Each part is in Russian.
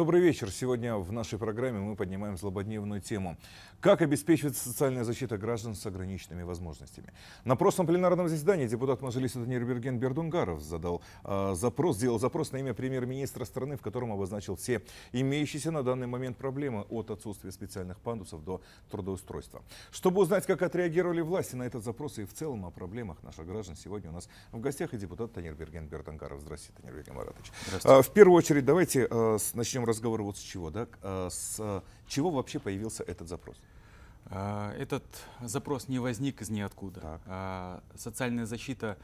Добрый вечер. Сегодня в нашей программе мы поднимаем злободневную тему. Как обеспечивается социальная защита граждан с ограниченными возможностями? На прошлом пленарном заседании депутат Мажилиса Берген Бердунгаров задал э, запрос, сделал запрос на имя премьер-министра страны, в котором обозначил все имеющиеся на данный момент проблемы от отсутствия специальных пандусов до трудоустройства. Чтобы узнать, как отреагировали власти на этот запрос и в целом о проблемах наших граждан, сегодня у нас в гостях и депутат Берген Бердунгаров. Здравствуйте, Танирберген Маратович. Здравствуйте. А, в первую очередь давайте э, начнем разговор вот с чего, да? Э, с э, чего вообще появился этот запрос? Э, этот запрос не возник из ниоткуда. Так. Социальная защита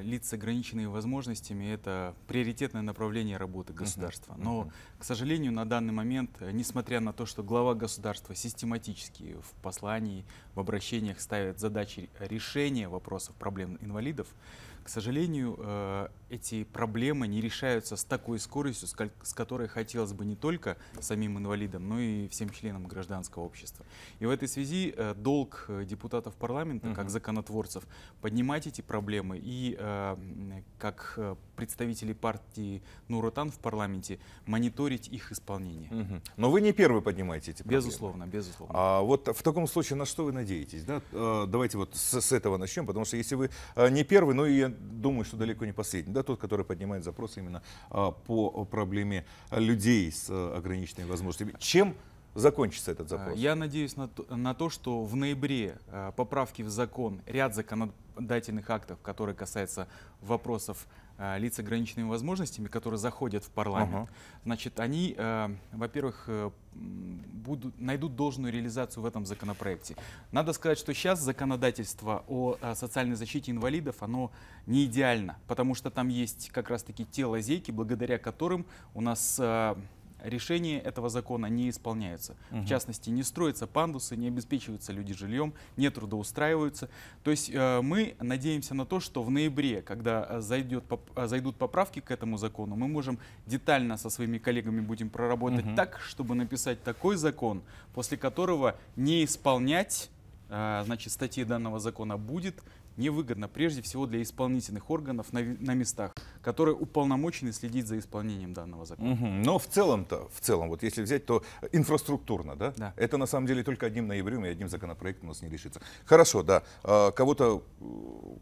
лиц с ограниченными возможностями – это приоритетное направление работы государства. Но, к сожалению, на данный момент, несмотря на то, что глава государства систематически в послании, в обращениях ставит задачи решения вопросов проблем инвалидов, к сожалению, эти проблемы не решаются с такой скоростью, с которой хотелось бы не только самим инвалидам, но и всем членам гражданского общества. И в этой связи э, долг э, депутатов парламента, как законотворцев, поднимать эти проблемы и э, как представители партии Нуротан в парламенте мониторить их исполнение. Но вы не первый поднимаете эти проблемы. Безусловно, безусловно. А вот в таком случае на что вы надеетесь? Да? А, давайте вот с, с этого начнем, потому что если вы не первый, но ну, я думаю, что далеко не последний. Да? тот, который поднимает запросы именно а, по проблеме людей с а, ограниченными возможностями. Чем закончится этот а, запрос? Я надеюсь на то, на то что в ноябре а, поправки в закон, ряд законодательных актов, которые касаются вопросов а, лиц с ограниченными возможностями, которые заходят в парламент, uh -huh. значит, они, э, во-первых, будут, найдут должную реализацию в этом законопроекте. Надо сказать, что сейчас законодательство о, о социальной защите инвалидов, оно не идеально, потому что там есть как раз-таки те лазейки, благодаря которым у нас... Э, решения этого закона не исполняются. Угу. В частности, не строятся пандусы, не обеспечиваются люди жильем, не трудоустраиваются. То есть э, мы надеемся на то, что в ноябре, когда э, зайдет, э, зайдут поправки к этому закону, мы можем детально со своими коллегами будем проработать угу. так, чтобы написать такой закон, после которого не исполнять значит, статьи данного закона будет невыгодно прежде всего для исполнительных органов на, на местах, которые уполномочены следить за исполнением данного закона. Угу. Но в целом-то, в целом, вот если взять, то инфраструктурно, да? да, это на самом деле только одним ноябрем и одним законопроектом у нас не решится. Хорошо, да, а, кого-то э,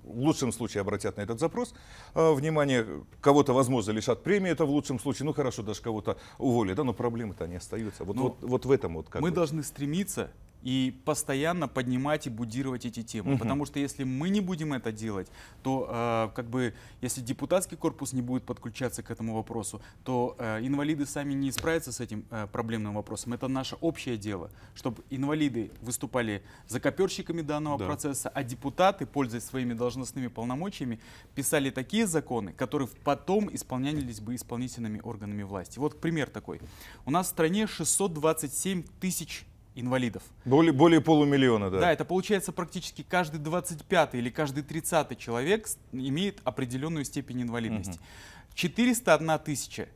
в лучшем случае обратят на этот запрос, а, внимание, кого-то, возможно, лишат премии, это в лучшем случае, ну хорошо, даже кого-то уволят, да, но проблемы-то они остаются. Вот, но ну, вот, вот в этом вот как Мы бы. должны стремиться и постоянно поднимать и будировать эти темы. Угу. Потому что если мы не будем это делать, то э, как бы если депутатский корпус не будет подключаться к этому вопросу, то э, инвалиды сами не справятся с этим э, проблемным вопросом. Это наше общее дело, чтобы инвалиды выступали за закоперщиками данного да. процесса, а депутаты, пользуясь своими должностными полномочиями, писали такие законы, которые потом исполнялись бы исполнительными органами власти. Вот пример такой. У нас в стране 627 тысяч инвалидов. Более, более полумиллиона, да. Да, это получается практически каждый 25 или каждый 30 человек имеет определенную степень инвалидности. Угу. 401 тысяча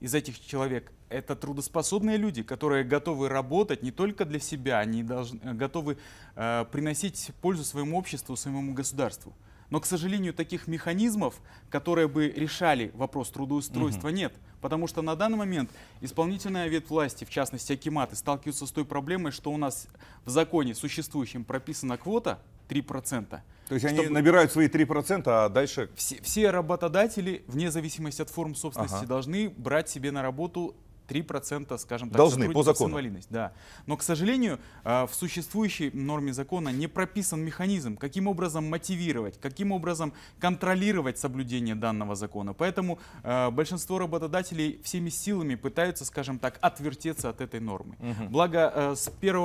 из этих человек это трудоспособные люди, которые готовы работать не только для себя, они должны, э, готовы э, приносить пользу своему обществу, своему государству. Но, к сожалению, таких механизмов, которые бы решали вопрос трудоустройства, угу. нет. Потому что на данный момент исполнительная ветвь власти, в частности Акиматы, сталкиваются с той проблемой, что у нас в законе существующем прописана квота 3%. То есть чтобы... они набирают свои 3%, а дальше... Все, все работодатели, вне зависимости от форм собственности, ага. должны брать себе на работу 3%, скажем так, Должны, по закону. с Да. Но, к сожалению, э, в существующей норме закона не прописан механизм, каким образом мотивировать, каким образом контролировать соблюдение данного закона. Поэтому э, большинство работодателей всеми силами пытаются, скажем так, отвертеться от этой нормы. Угу. Благо, э, с 1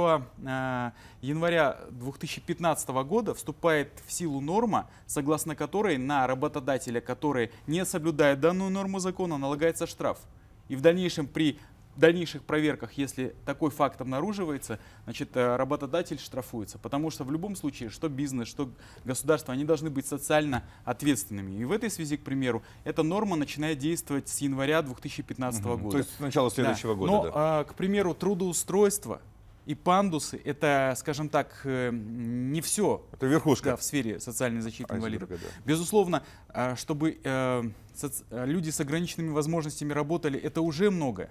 января 2015 года вступает в силу норма, согласно которой на работодателя, который не соблюдает данную норму закона, налагается штраф и в дальнейшем при дальнейших проверках, если такой факт обнаруживается, значит, э, работодатель штрафуется. Потому что в любом случае, что бизнес, что государство, они должны быть социально ответственными. И в этой связи, к примеру, эта норма начинает действовать с января 2015 угу. года. То есть с начала следующего да. года. Но, да. а, к примеру, трудоустройство – и пандусы – это, скажем так, э, не все это верхушка. Да, в сфере социальной защиты а, инвалидов. Да. Безусловно, а, чтобы э, э, люди с ограниченными возможностями работали, это уже много.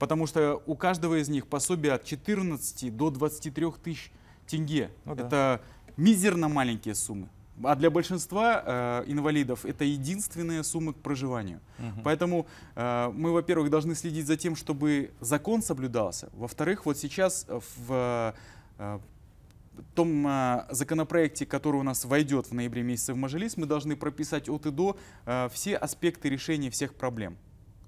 Потому что у каждого из них пособие от 14 до 23 тысяч тенге. Ну, да. это мизерно маленькие суммы. А для большинства э, инвалидов это единственная сумма к проживанию. Угу. Поэтому э, мы, во-первых, должны следить за тем, чтобы закон соблюдался. Во-вторых, вот сейчас в э, том э, законопроекте, который у нас войдет в ноябре месяце в Мажилис, мы должны прописать от и до э, все аспекты решения всех проблем.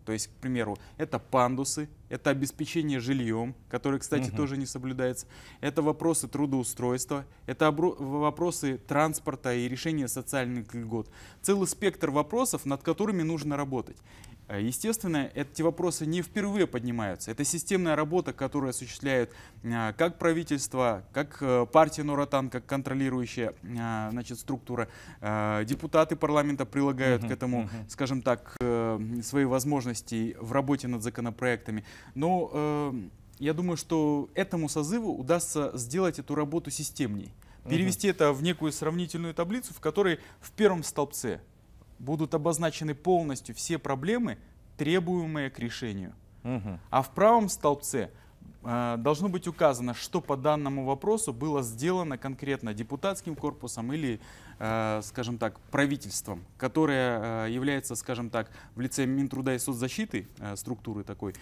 То есть, к примеру, это пандусы, это обеспечение жильем, которое, кстати, угу. тоже не соблюдается, это вопросы трудоустройства, это вопросы транспорта и решения социальных льгот. Целый спектр вопросов, над которыми нужно работать. Э, естественно, эти вопросы не впервые поднимаются. Это системная работа, которую осуществляют э, как правительство, как э, партия Норотан, как контролирующая значит, структура. Депутаты парламента прилагают угу, к этому, угу. скажем так, свои возможности в работе над законопроектами. Но э, я думаю, что этому созыву удастся сделать эту работу системней. Перевести угу. это в некую сравнительную таблицу, в которой в первом столбце будут обозначены полностью все проблемы, требуемые к решению. Угу. А в правом столбце – Э, должно быть указано, что по данному вопросу было сделано конкретно депутатским корпусом или, э, скажем так, правительством, которое э, является, скажем так, в лице Минтруда и соцзащиты, структуры такой,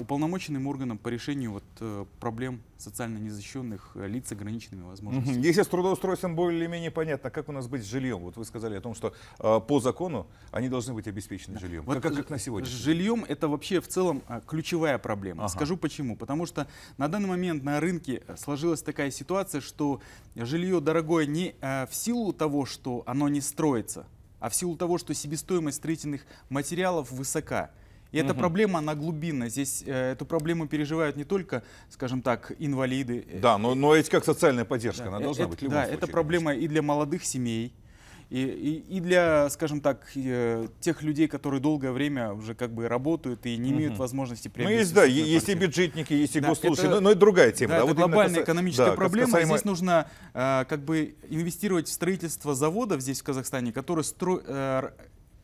уполномоченным органом по решению вот проблем социально незащищенных э, лиц с ограниченными возможностями. Если с трудоустройством более-менее понятно, как у нас быть с жильем? Вот вы сказали о том, что э, по закону они должны быть обеспечены да. жильем. Вот как, как, на сегодня? жильем это вообще в целом э, ключевая проблема. Ага. Скажу почему. Потому что на данный момент на рынке э, сложилась такая ситуация, что жилье дорогое не э, в силу того, что оно не строится, а в силу того, что себестоимость строительных материалов высока. И угу. эта проблема, она глубинна. Здесь э, эту проблему переживают не только, скажем так, инвалиды. Э, да, но, но эти как социальная поддержка, да, она э, должна это, быть в любом Да, случае, это проблема конечно. и для молодых семей, и, и, и для, скажем так, э, тех людей, которые долгое время уже как бы работают и не имеют угу. возможности ну, приобрести. Ну, есть, да, есть и бюджетники, есть и да, госслужащие, но, но это другая тема. Да, да, это вот глобальная каса... экономическая да, проблема. Касаемо... Здесь нужно э, как бы инвестировать в строительство заводов здесь, в Казахстане, которые стро... э,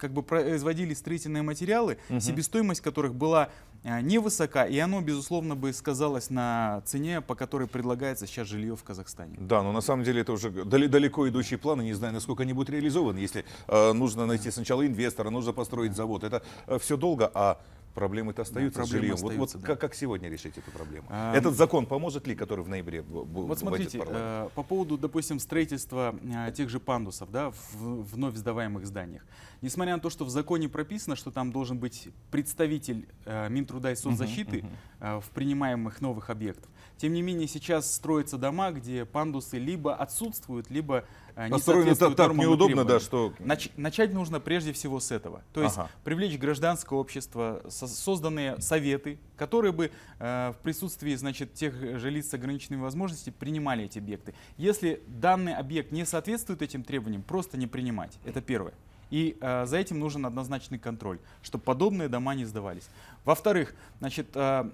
как бы производили строительные материалы, угу. себестоимость которых была а, невысока, и оно, безусловно, бы сказалось на цене, по которой предлагается сейчас жилье в Казахстане. Да, но на самом деле это уже далеко идущие планы, не знаю, насколько они будут реализованы, если э, нужно найти сначала инвестора, нужно построить завод, это э, все долго, а проблемы-то остаются да, проблемы с жильем. Остаются, вот вот да. как, как сегодня решить эту проблему? А, Этот закон поможет ли, который в ноябре будет Вот смотрите, э, по поводу, допустим, строительства э, тех же пандусов да, в вновь сдаваемых зданиях. Несмотря на то, что в законе прописано, что там должен быть представитель э, Минтруда и соцзащиты угу, угу. Э, в принимаемых новых объектах, тем не менее сейчас строятся дома, где пандусы либо отсутствуют, либо Построено так, так неудобно, да, что... Нач, начать нужно прежде всего с этого. То есть ага. привлечь гражданское общество, со, созданные советы, которые бы э, в присутствии значит, тех же лиц с ограниченными возможностями принимали эти объекты. Если данный объект не соответствует этим требованиям, просто не принимать. Это первое. И э, за этим нужен однозначный контроль, чтобы подобные дома не сдавались. Во-вторых, значит, э,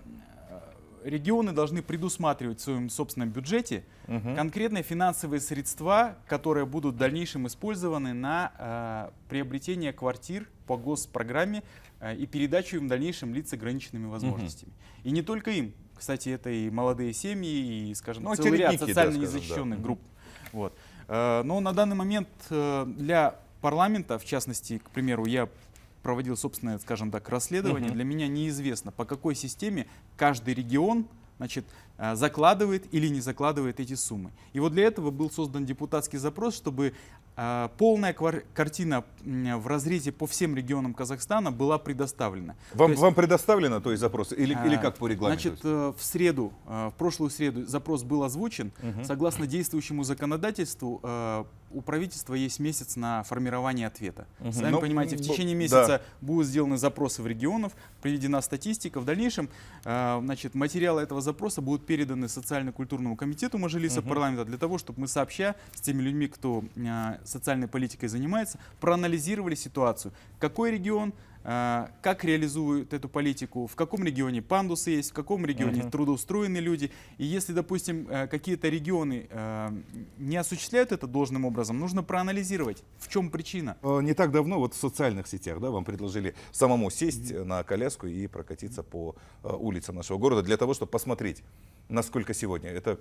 регионы должны предусматривать в своем собственном бюджете угу. конкретные финансовые средства, которые будут в дальнейшем использованы на э, приобретение квартир по госпрограмме э, и передачу им в дальнейшем лиц с ограниченными возможностями. Угу. И не только им. Кстати, это и молодые семьи, и, скажем, ну, целый ряд социально да, незащищенных да. групп. Вот. Э, но на данный момент э, для парламента, в частности, к примеру, я проводил собственное, скажем так, расследование, угу. для меня неизвестно, по какой системе каждый регион значит, э, закладывает или не закладывает эти суммы. И вот для этого был создан депутатский запрос, чтобы э, полная картина в разрезе по всем регионам Казахстана была предоставлена. Вам, то есть, вам предоставлено то есть запрос или, а, или э, как по регламенту? Значит, в среду, в прошлую среду запрос был озвучен. Угу. Согласно действующему законодательству, у правительства есть месяц на формирование ответа. Угу. Сами Но, ну, понимаете, в течение месяца да. будут сделаны запросы в регионов, приведена статистика. В дальнейшем э, значит, материалы этого запроса будут переданы социально-культурному комитету Мажилиса угу. парламента для того, чтобы мы сообща с теми людьми, кто э, социальной политикой занимается, проанализировали ситуацию. Какой регион, а, как реализуют эту политику, в каком регионе пандусы есть, в каком регионе угу. трудоустроены люди. И если, допустим, э, какие-то регионы э, не осуществляют это должным образом, нужно проанализировать, в чем причина. Э, не так давно вот в социальных сетях да, вам предложили самому сесть на коляску и прокатиться по улицам нашего города для того, чтобы посмотреть, насколько сегодня это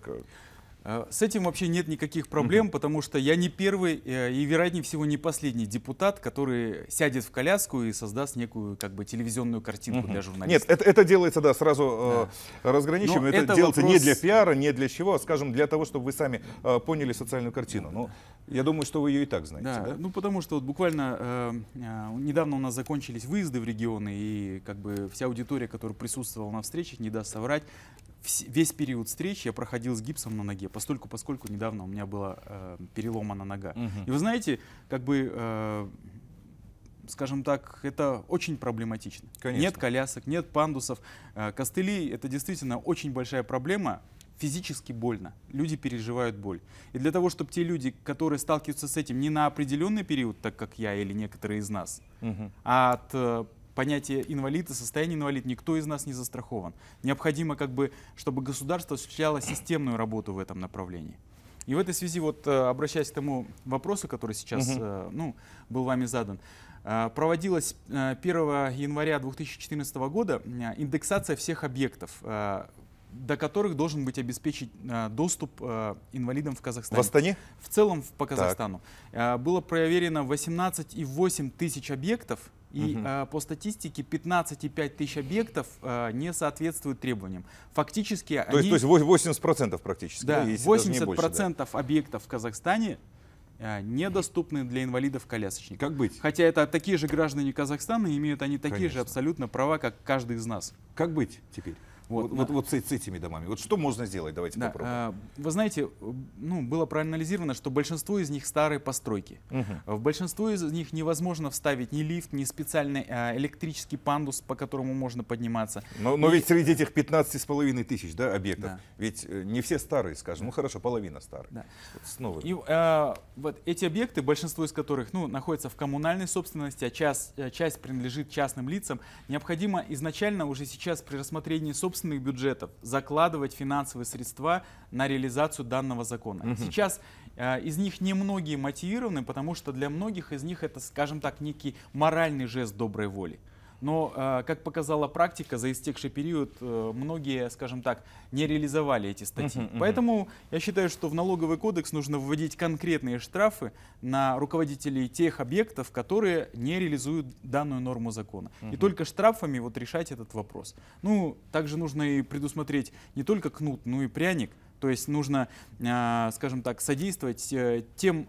Э, с этим вообще нет никаких проблем, потому что я не первый э, и, вероятнее всего, не последний депутат, который сядет в коляску и создаст некую как бы телевизионную картинку для журналистов. Нет, это, это делается, да, сразу э, да. разграничиваем. это, это делается вопрос... не для пиара, не для чего, а, скажем, для того, чтобы вы сами поняли социальную картину. Но ну, я думаю, что вы ее и так знаете. Да, да? ну потому что вот буквально э, недавно у нас закончились выезды в регионы, и как бы вся аудитория, которая присутствовала на встречах, не даст соврать, весь период встречи я проходил с гипсом на ноге, постольку, поскольку недавно у меня была э, переломана нога. Угу. И вы знаете, как бы, э, скажем так, это очень проблематично. Конечно. Нет колясок, нет пандусов. Э, костыли — это действительно очень большая проблема, физически больно. Люди переживают боль. И для того, чтобы те люди, которые сталкиваются с этим не на определенный период, так как я или некоторые из нас, угу. а от э, понятие инвалид и состояние инвалид, никто из нас не застрахован. Необходимо, как бы, чтобы государство осуществляло системную работу в этом направлении. И в этой связи, вот э, обращаясь к тому вопросу, который сейчас Uh -huh. Э, ну, был вами задан, э, проводилась 1 января 2014 года индексация всех объектов, до которых должен быть обеспечить доступ инвалидам в Казахстане. В Астане? В целом по Казахстану. Так. Было проверено 18,8 тысяч объектов, и угу. э, по статистике 15,5 тысяч объектов э, не соответствуют требованиям. Фактически то они... Есть, то есть 80% практически, да? да 80% больше, процентов да. объектов в Казахстане э, недоступны для инвалидов-колясочников. Как быть? Хотя это такие же граждане Казахстана, имеют они такие Конечно. же абсолютно права, как каждый из нас. Как быть теперь? Вот, вот, вот с, с этими домами. Вот что можно сделать? Давайте да, попробуем. А, вы знаете, ну, было проанализировано, что большинство из них старые постройки. Угу. В большинство из них невозможно вставить ни лифт, ни специальный а, электрический пандус, по которому можно подниматься. Но, но И... ведь среди этих 15,5 тысяч да, объектов, да. ведь э, не все старые, скажем. Ну хорошо, половина старых. Да. Вот снова. И, э, вот эти объекты, большинство из которых ну, находятся в коммунальной собственности, а часть, э, часть принадлежит частным лицам, необходимо изначально уже сейчас при рассмотрении собственности собственных бюджетов закладывать финансовые средства на реализацию данного закона. Угу. Сейчас э, из них немногие мотивированы, потому что для многих из них это, скажем так, некий моральный жест доброй воли но, э, как показала практика, за истекший период э, многие, скажем так, не реализовали эти статьи. Угу, Поэтому я считаю, что в налоговый кодекс нужно вводить конкретные штрафы на руководителей тех объектов, которые не реализуют данную норму закона. Угу. И только штрафами вот решать этот вопрос. Ну, также нужно и предусмотреть не только кнут, но и пряник. То есть нужно, э, скажем так, содействовать тем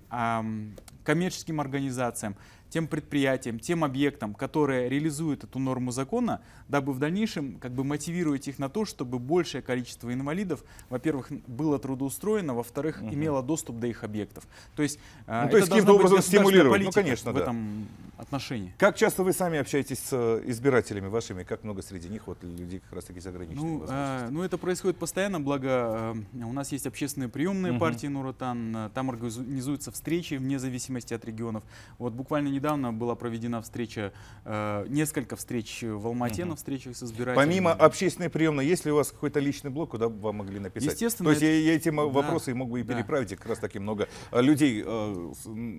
коммерческим организациям, тем предприятиям, тем объектам, которые реализуют эту норму закона, дабы в дальнейшем как бы мотивировать их на то, чтобы большее количество инвалидов, во-первых, было трудоустроено, во-вторых, угу. имело доступ до их объектов. То есть, э, ну, то есть каким-то образом стимулировать, ну, конечно, в да. этом отношений. Как часто вы сами общаетесь с э, избирателями вашими? Как много среди них вот людей как раз таки за ну, э, ну, это происходит постоянно, благо э, у нас есть общественные приемные угу. партии Нуротан, э, там организуются встречи вне зависимости от регионов. Вот буквально недавно была проведена встреча, э, несколько встреч в Алмате угу. на встречах с избирателями. Помимо общественной приемной, есть ли у вас какой-то личный блог, куда бы вам могли написать? Естественно. То есть это... я, я эти да, вопросы могу и переправить, и как раз таки много э, людей э,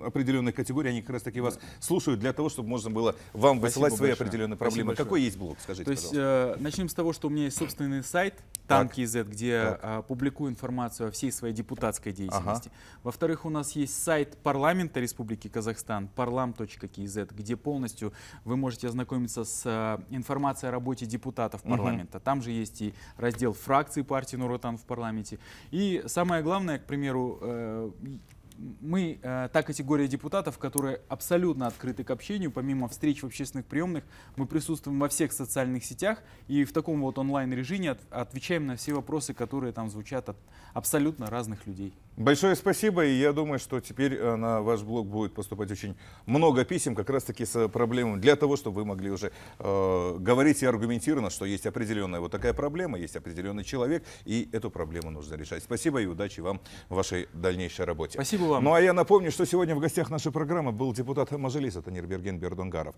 определенной категории, они как раз таки вас слушают для для того, чтобы можно было вам Спасибо высылать свои определенные проблемы. Спасибо Какой большое. есть блог, скажите, То есть, э, начнем с того, что у меня есть собственный сайт «Танки e Z», где э, публикую информацию о всей своей депутатской деятельности. Ага. Во-вторых, у нас есть сайт парламента Республики Казахстан, parlam.kz, где полностью вы можете ознакомиться с э, информацией о работе депутатов парламента. Угу. Там же есть и раздел фракции партии Нуротан в парламенте. И самое главное, к примеру, э, мы э, та категория депутатов, которые абсолютно открыты к общению, помимо встреч в общественных приемных, мы присутствуем во всех социальных сетях и в таком вот онлайн-режиме от, отвечаем на все вопросы, которые там звучат от абсолютно разных людей. Большое спасибо, и я думаю, что теперь э, на ваш блог будет поступать очень много писем, как раз-таки с э, проблемами, для того, чтобы вы могли уже э, говорить и аргументированно, что есть определенная вот такая проблема, есть определенный человек, и эту проблему нужно решать. Спасибо и удачи вам в вашей дальнейшей работе. Спасибо вам. Ну а я напомню, что сегодня в гостях нашей программы был депутат Мажилиса Танирберген Бердонгаров.